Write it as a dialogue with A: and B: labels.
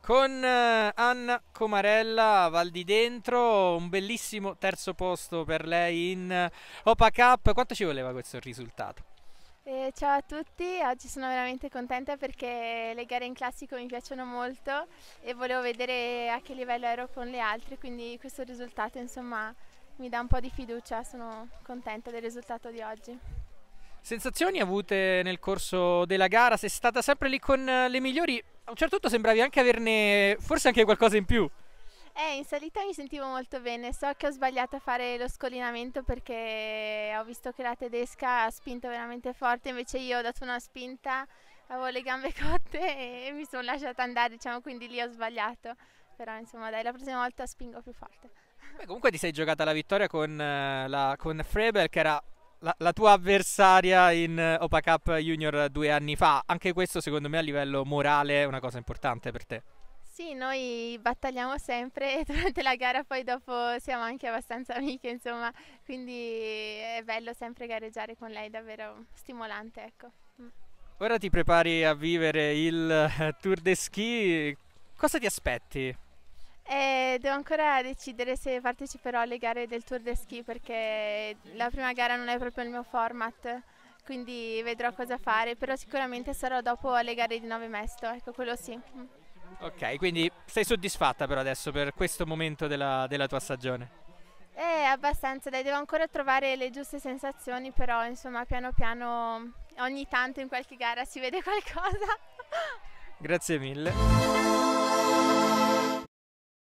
A: con eh, Anna Comarella Val di Dentro, un bellissimo terzo posto per lei in eh, Opa Cup. Quanto ci voleva questo risultato?
B: Eh, ciao a tutti, oggi sono veramente contenta perché le gare in classico mi piacciono molto e volevo vedere a che livello ero con le altre, quindi questo risultato insomma mi dà un po' di fiducia, sono contenta del risultato di oggi.
A: Sensazioni avute nel corso della gara? Sei stata sempre lì con eh, le migliori, a un certo punto sembravi anche averne forse anche qualcosa in più.
B: Eh, in salita mi sentivo molto bene, so che ho sbagliato a fare lo scollinamento perché ho visto che la tedesca ha spinto veramente forte, invece io ho dato una spinta, avevo le gambe cotte e mi sono lasciata andare, diciamo, quindi lì ho sbagliato, però insomma dai, la prossima volta spingo più forte.
A: Beh, comunque ti sei giocata la vittoria con, eh, la, con Frebel che era la, la, tua avversaria in eh, Opa Cup Junior due anni fa. Anche questo, secondo me, a livello morale è una cosa importante per te.
B: Sì, noi battagliamo sempre durante la gara, poi dopo siamo anche abbastanza amiche, insomma, quindi è bello sempre gareggiare con lei, davvero stimolante, ecco. Mm.
A: Ora ti prepari a vivere il eh, Tour de Ski, cosa ti aspetti?
B: E devo ancora decidere se parteciperò alle gare del Tour de Ski perché la prima gara non è proprio il mio format, quindi vedrò cosa fare, però sicuramente sarò dopo alle gare di Nove Mesto, ecco quello sì.
A: Ok, quindi sei soddisfatta però adesso per questo momento della, della tua stagione?
B: Eh, abbastanza, dai, devo ancora trovare le giuste sensazioni, però insomma piano piano ogni tanto in qualche gara si vede qualcosa.
A: Grazie mille.